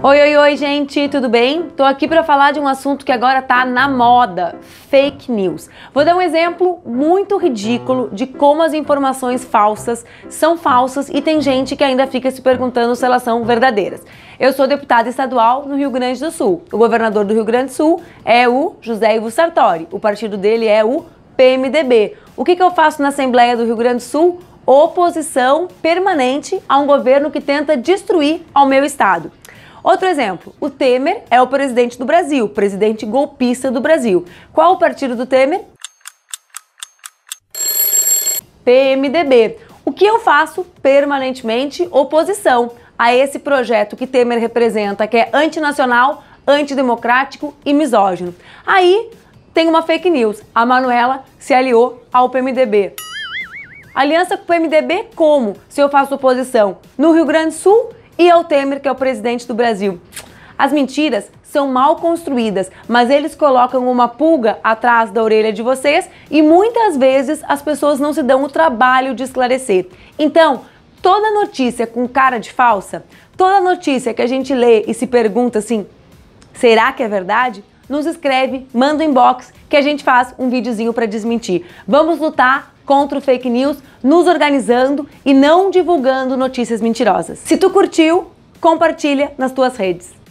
Oi, oi, oi, gente, tudo bem? Tô aqui para falar de um assunto que agora tá na moda, fake news. Vou dar um exemplo muito ridículo de como as informações falsas são falsas e tem gente que ainda fica se perguntando se elas são verdadeiras. Eu sou deputada estadual no Rio Grande do Sul. O governador do Rio Grande do Sul é o José Ivo Sartori. O partido dele é o PMDB. O que, que eu faço na Assembleia do Rio Grande do Sul? Oposição permanente a um governo que tenta destruir ao meu estado. Outro exemplo, o Temer é o presidente do Brasil, presidente golpista do Brasil. Qual o partido do Temer? PMDB. O que eu faço permanentemente oposição a esse projeto que Temer representa, que é antinacional, antidemocrático e misógino. Aí tem uma fake news. A Manuela se aliou ao PMDB. Aliança com o PMDB como se eu faço oposição no Rio Grande do Sul e ao é Temer, que é o presidente do Brasil. As mentiras são mal construídas, mas eles colocam uma pulga atrás da orelha de vocês e muitas vezes as pessoas não se dão o trabalho de esclarecer. Então, toda notícia com cara de falsa, toda notícia que a gente lê e se pergunta assim: será que é verdade? nos escreve, manda um inbox que a gente faz um videozinho para desmentir. Vamos lutar contra o fake news, nos organizando e não divulgando notícias mentirosas. Se tu curtiu, compartilha nas tuas redes.